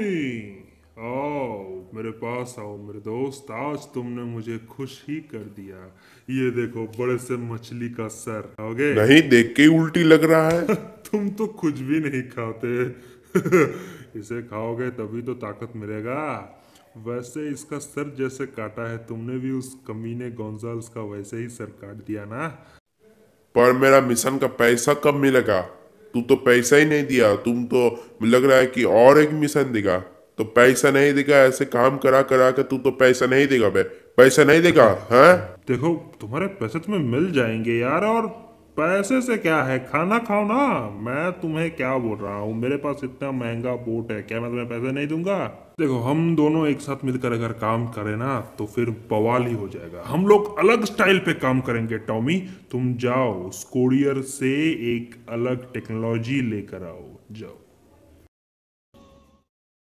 भी आओ मेरे पास आओ मेरे दोस्त आज तुमने मुझे खुश ही कर दिया ये देखो बड़े से मछली का सर खाओगे नहीं देख के उल्टी लग रहा है तुम तो कुछ भी नहीं खाते इसे खाओगे तभी तो ताकत मिलेगा वैसे इसका सर जैसे काटा है तुमने भी उस कमीने गोंजाल्स का वैसे ही सर काट दिया ना पर मेरा मिशन का पैसा कब मिलेगा तू तो पैसा ही नहीं दिया तुम तो लग रहा है कि और एक मिशन देगा तो पैसा नहीं देगा ऐसे काम करा करा कर तू तो पैसा नहीं देगा भाई पैसा नहीं देगा है हाँ? देखो तुम्हारे पैसे तुम्हें मिल जाएंगे यार और पैसे से क्या है खाना खाओ ना मैं तुम्हें क्या बोल रहा हूँ मेरे पास इतना महंगा बोट है क्या मैं तुम्हें पैसे नहीं दूंगा देखो हम दोनों एक साथ मिलकर अगर काम करें ना तो फिर बवाल ही हो जाएगा हम लोग अलग स्टाइल पे काम करेंगे टॉमी तुम जाओ स्कोरियर से एक अलग टेक्नोलॉजी लेकर आओ जाओ